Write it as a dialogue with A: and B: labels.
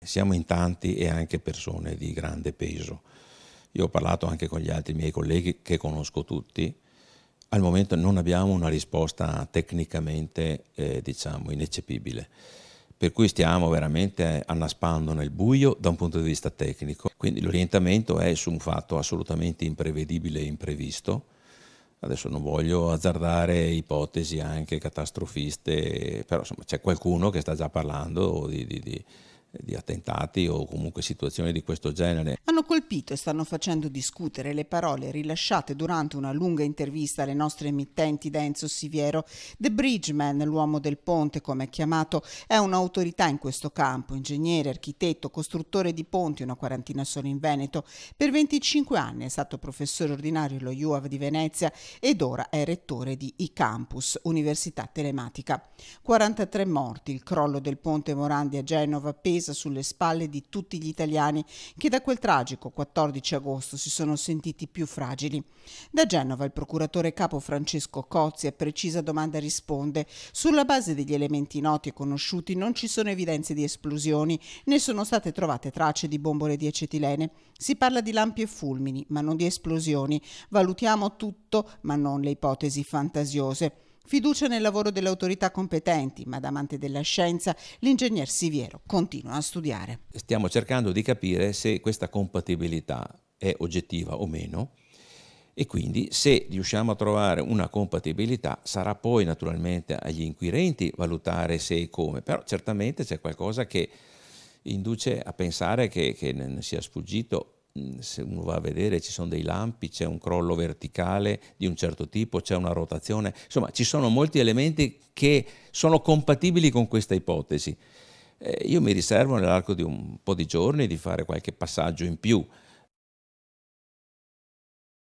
A: Siamo in tanti e anche persone di grande peso. Io ho parlato anche con gli altri miei colleghi che conosco tutti. Al momento non abbiamo una risposta tecnicamente, eh, diciamo, ineccepibile. Per cui stiamo veramente annaspando nel buio da un punto di vista tecnico. Quindi l'orientamento è su un fatto assolutamente imprevedibile e imprevisto. Adesso non voglio azzardare ipotesi anche catastrofiste, però insomma, c'è qualcuno che sta già parlando di, di, di di attentati o comunque situazioni di questo genere.
B: Hanno colpito e stanno facendo discutere le parole rilasciate durante una lunga intervista alle nostre emittenti da Enzo Siviero. The Bridgeman, l'uomo del ponte come è chiamato, è un'autorità in questo campo, ingegnere, architetto, costruttore di ponti, una quarantina solo in Veneto. Per 25 anni è stato professore ordinario allo UAV di Venezia ed ora è rettore di iCampus, università telematica. 43 morti, il crollo del ponte Morandi a Genova pesa pesa sulle spalle di tutti gli italiani che da quel tragico 14 agosto si sono sentiti più fragili. Da Genova il procuratore capo Francesco Cozzi a precisa domanda risponde sulla base degli elementi noti e conosciuti non ci sono evidenze di esplosioni né sono state trovate tracce di bombole di acetilene. Si parla di lampi e fulmini ma non di esplosioni. Valutiamo tutto ma non le ipotesi fantasiose. Fiducia nel lavoro delle autorità competenti, ma da amante della scienza, l'ingegner Siviero continua a studiare.
A: Stiamo cercando di capire se questa compatibilità è oggettiva o meno e quindi se riusciamo a trovare una compatibilità sarà poi naturalmente agli inquirenti valutare se e come, però certamente c'è qualcosa che induce a pensare che, che ne sia sfuggito se uno va a vedere ci sono dei lampi, c'è un crollo verticale di un certo tipo, c'è una rotazione, insomma ci sono molti elementi che sono compatibili con questa ipotesi. Eh, io mi riservo nell'arco di un po' di giorni di fare qualche passaggio in più